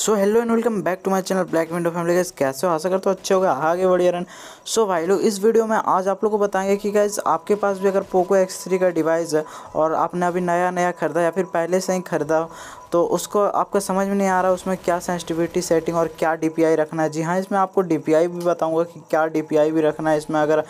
so hello and welcome back to my channel black window family guys कैसे हो आशा कर तो अच्छे होगा आगे बढ़िया रन सो भाई लोग इस वीडियो में आज आप लोग को बताएंगे कि गाइज आपके पास भी अगर पोको एक्स थ्री का डिवाइस है और आपने अभी नया नया खरीदा या फिर पहले से ही खरीदा हो तो उसको आपको समझ में नहीं आ रहा उसमें क्या सेंसिटिविटी सेटिंग और क्या डी रखना है जी हाँ इसमें आपको डी भी बताऊँगा कि क्या डी भी रखना है इसमें अगर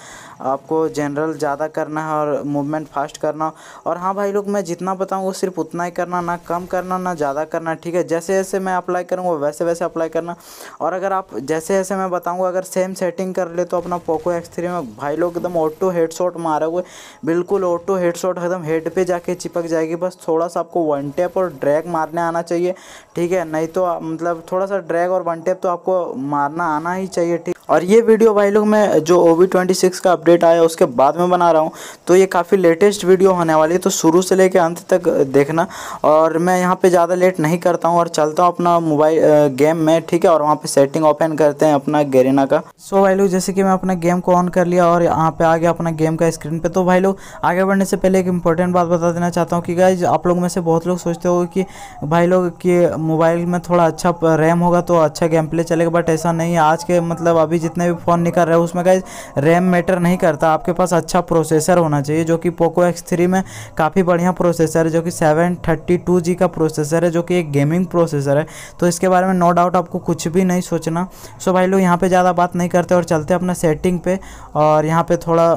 आपको जनरल ज़्यादा करना है और मूवमेंट फास्ट करना हो और हाँ भाई लोग मैं जितना बताऊँगा सिर्फ उतना ही करना ना कम करना ना ज़्यादा करना ठीक है जैसे जैसे मैं अप्लाई करूँगा वैसे वैसे अप्लाई करना और अगर आप जैसे जैसे मैं बताऊँगा अगर सेम सेटिंग कर ले तो अपना पोको एक्स थ्री में भाई लोग एकदम ऑटो हेड शॉट मारे हुए बिल्कुल ऑटो हेड शॉट एकदम हेड पे जाके चिपक जाएगी बस थोड़ा सा आपको वन टैप और ड्रैग मारने आना चाहिए ठीक है नहीं तो मतलब थोड़ा सा ड्रैग और वन टैप तो आपको मारना आना ही चाहिए ठीक और ये वीडियो भाई लोग मैं जो ओ वी ट्वेंटी सिक्स का अपडेट आया उसके बाद में बना रहा हूँ तो ये काफ़ी लेटेस्ट वीडियो होने वाली है तो शुरू से लेकर अंत तक देखना और मैं यहाँ पे ज़्यादा लेट नहीं करता हूँ और चलता हूँ अपना मोबाइल गेम में ठीक है और वहाँ पे सेटिंग ओपन करते हैं अपना गेरिना का सो so, भाई लोग जैसे कि मैं अपना गेम को ऑन कर लिया और यहाँ पे आ गया अपना गेम का स्क्रीन पर तो भाई लोग आगे बढ़ने से पहले एक इंपॉर्टेंट बात बता देना चाहता हूँ कि गाइज आप लोग में से बहुत लोग सोचते हो कि भाई लोग कि मोबाइल में थोड़ा अच्छा रैम होगा तो अच्छा गेम प्ले चलेगा बट ऐसा नहीं है आज के मतलब अभी जितने भी फ़ोन निकल रहे हैं उसमें गाइज रैम मैटर नहीं करता आपके पास अच्छा प्रोसेसर होना चाहिए जो कि पोको एक्स थ्री में काफ़ी बढ़िया प्रोसेसर है जो कि सेवन थर्टी टू जी का प्रोसेसर है जो कि एक गेमिंग प्रोसेसर है तो इसके बारे में नो डाउट आपको कुछ भी नहीं सोचना सो भाई लोग यहाँ पर ज़्यादा बात नहीं करते और चलते अपना सेटिंग पे और यहाँ पर थोड़ा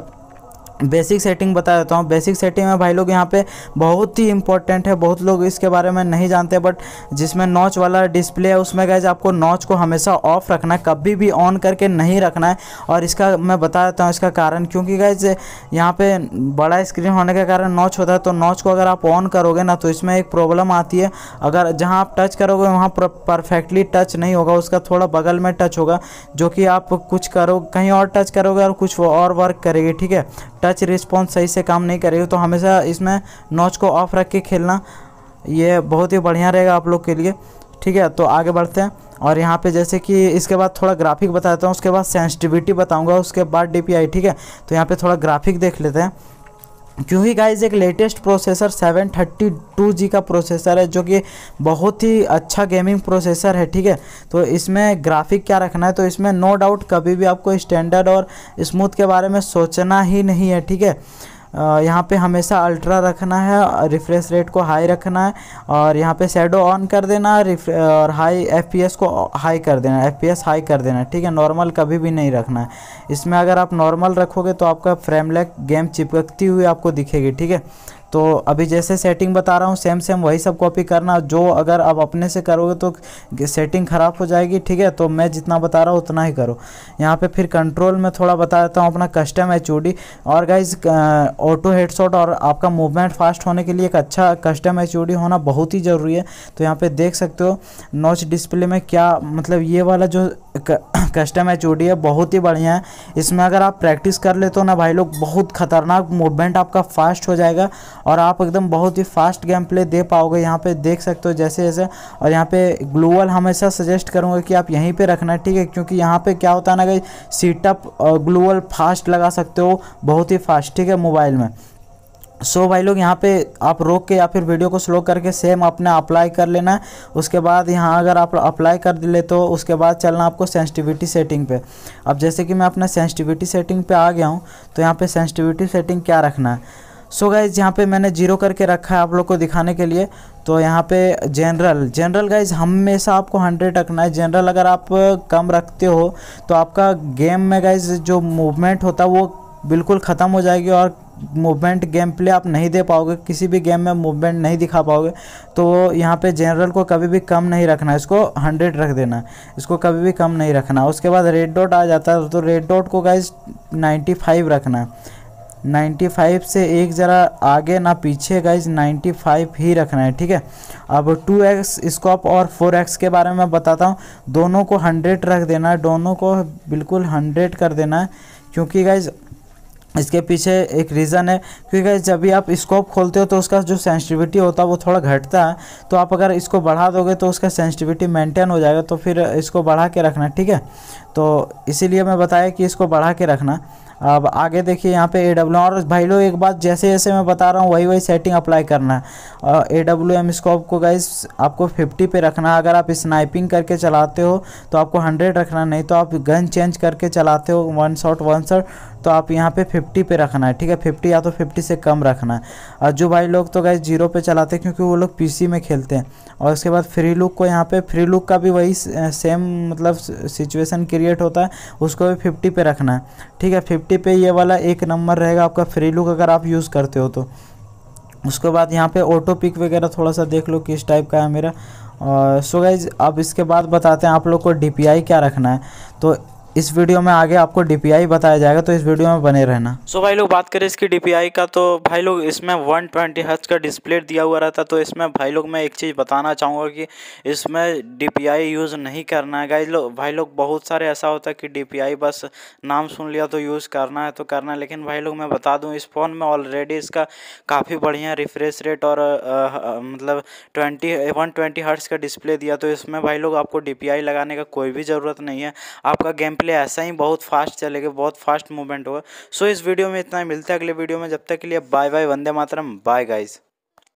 बेसिक सेटिंग बता देता हूँ बेसिक सेटिंग में भाई लोग यहाँ पे बहुत ही इंपॉर्टेंट है बहुत लोग इसके बारे में नहीं जानते बट जिसमें नॉच वाला डिस्प्ले है उसमें गैज आपको नॉच को हमेशा ऑफ रखना है कभी भी ऑन करके नहीं रखना है और इसका मैं बता देता हूँ इसका कारण क्योंकि गैज यहाँ पे बड़ा स्क्रीन होने के कारण नॉच होता है तो नॉच को अगर आप ऑन करोगे ना तो इसमें एक प्रॉब्लम आती है अगर जहाँ आप टच करोगे वहाँ परफेक्टली टच नहीं होगा उसका थोड़ा बगल में टच होगा जो कि आप कुछ करो कहीं और टच करोगे और कुछ और वर्क करेगी ठीक है टच रिस्पॉन्स सही से काम नहीं करेगी तो हमेशा इसमें नॉच को ऑफ रख के खेलना ये बहुत ही बढ़िया रहेगा आप लोग के लिए ठीक है तो आगे बढ़ते हैं और यहाँ पे जैसे कि इसके बाद थोड़ा ग्राफिक बताता हूँ उसके बाद सेंसिटिविटी बताऊँगा उसके बाद डी ठीक है तो यहाँ पर थोड़ा ग्राफिक देख लेते हैं क्योंकि गाइज एक लेटेस्ट प्रोसेसर 732G का प्रोसेसर है जो कि बहुत ही अच्छा गेमिंग प्रोसेसर है ठीक है तो इसमें ग्राफिक क्या रखना है तो इसमें नो डाउट कभी भी आपको स्टैंडर्ड और स्मूथ के बारे में सोचना ही नहीं है ठीक है यहाँ पे हमेशा अल्ट्रा रखना है रिफ्रेश रेट को हाई रखना है और यहाँ पे शेडो ऑन कर देना और हाई एफ को हाई कर देना एफ हाई कर देना ठीक है नॉर्मल कभी भी नहीं रखना है इसमें अगर आप नॉर्मल रखोगे तो आपका फ्रेमलेक गेम चिपकती हुई आपको दिखेगी ठीक है तो अभी जैसे सेटिंग बता रहा हूँ सेम सेम वही सब कॉपी करना जो अगर आप अपने से करोगे तो सेटिंग ख़राब हो जाएगी ठीक है तो मैं जितना बता रहा हूँ उतना ही करो यहाँ पे फिर कंट्रोल में थोड़ा बता देता हूँ अपना कस्टम एच और गाइज ऑटो हेडशॉट और आपका मूवमेंट फास्ट होने के लिए एक अच्छा कस्टम एच होना बहुत ही ज़रूरी है तो यहाँ पर देख सकते हो नॉच डिस्प्ले में क्या मतलब ये वाला जो कस्टम एच है बहुत ही बढ़िया है इसमें अगर आप प्रैक्टिस कर लेते हो ना भाई लोग बहुत खतरनाक मूवमेंट आपका फास्ट हो जाएगा और आप एकदम बहुत ही फास्ट गेम प्ले दे पाओगे यहाँ पे देख सकते हो जैसे जैसे और यहाँ पे ग्लूवल हमेशा सजेस्ट करूँगा कि आप यहीं पर रखना ठीक है क्योंकि यहाँ पर क्या होता है ना कि सीटअप ग्लूअल फास्ट लगा सकते हो बहुत ही फास्ट ठीक है मोबाइल में सो so भाई लोग यहाँ पे आप रोक के या फिर वीडियो को स्लो करके सेम अपने अप्लाई कर लेना है उसके बाद यहाँ अगर आप अप्लाई कर ले तो उसके बाद चलना आपको सेंसिटिविटी सेटिंग पे अब जैसे कि मैं अपना सेंसिटिविटी सेटिंग पे आ गया हूँ तो यहाँ पे सेंसिटिविटी सेटिंग क्या रखना है सो so गाइज यहाँ पे मैंने जीरो करके रखा है आप लोग को दिखाने के लिए तो यहाँ पे जनरल जनरल गाइज हमेशा आपको हंड्रेड रखना है जनरल अगर आप कम रखते हो तो आपका गेम में गाइज जो मूवमेंट होता है वो बिल्कुल ख़त्म हो जाएगी और मूवमेंट गेम प्ले आप नहीं दे पाओगे किसी भी गेम में मूवमेंट नहीं दिखा पाओगे तो यहाँ पे जनरल को कभी भी कम नहीं रखना इसको हंड्रेड रख देना इसको कभी भी कम नहीं रखना उसके बाद रेड डॉट आ जाता है तो रेड डॉट को गाइज 95 रखना 95 से एक ज़रा आगे ना पीछे गाइज 95 ही रखना है ठीक है अब 2x स्कोप और 4x के बारे में बताता हूँ दोनों को 100 रख देना है दोनों को बिल्कुल 100 कर देना है क्योंकि गाइज इसके पीछे एक रीज़न है क्योंकि जब भी आप स्कोप खोलते हो तो उसका जो सेंसिटिविटी होता है वो थोड़ा घटता है तो आप अगर इसको बढ़ा दोगे तो उसका सेंसिटिविटी मेंटेन हो जाएगा तो फिर इसको बढ़ा के रखना ठीक है तो इसीलिए मैं बताया कि इसको बढ़ा के रखना अब आगे देखिए यहाँ पे ए डब्ल्यू और भाई लोग एक बात जैसे जैसे मैं बता रहा हूँ वही वही सेटिंग अप्लाई करना है ए डब्ल्यू एम स्कोप को गाइस आपको 50 पे रखना है अगर आप स्नाइपिंग करके चलाते हो तो आपको 100 रखना नहीं तो आप गन चेंज करके चलाते हो वन शॉट वन शॉट तो आप यहाँ पे 50 पे रखना है ठीक है फिफ्टी या तो फिफ्टी से कम रखना है और जो भाई लोग तो गाइज जीरो पे चलाते हैं क्योंकि वो लोग सी में खेलते हैं और उसके बाद फ्री लुक को यहाँ पे फ्री लुक का भी वही सेम मतलब सिचुएसन क्रिएट क्रिएट होता है उसको भी फिफ्टी पे रखना है ठीक है फिफ्टी पे ये वाला एक नंबर रहेगा आपका फ्री लुक अगर आप यूज़ करते हो तो उसके बाद यहाँ पे ऑटो पिक वगैरह थोड़ा सा देख लो किस टाइप का है मेरा और सो गाइज अब इसके बाद बताते हैं आप लोग को डी क्या रखना है तो इस वीडियो में आगे आपको डीपीआई बताया जाएगा तो इस वीडियो में बने रहना सो so भाई लोग बात करें इसकी डीपीआई का तो भाई लोग इसमें 120 ट्वेंटी का डिस्प्ले दिया हुआ रहता तो इसमें भाई लोग मैं एक चीज़ बताना चाहूँगा कि इसमें डीपीआई यूज़ नहीं करना है गाई लोग भाई लोग बहुत सारे ऐसा होता है कि डी बस नाम सुन लिया तो यूज़ करना है तो करना है लेकिन भाई लोग मैं बता दूँ इस फ़ोन में ऑलरेडी इसका काफ़ी बढ़िया रिफ्रेश रेट और मतलब ट्वेंटी वन ट्वेंटी का डिस्प्ले दिया तो इसमें भाई लोग आपको डी लगाने का कोई भी ज़रूरत नहीं है आपका गेम प्ले ऐसा ही बहुत फास्ट चलेगा बहुत फास्ट मूवमेंट होगा सो इस वीडियो में इतना मिलता है अगले वीडियो में जब तक के लिए bye bye Vande Mataram bye guys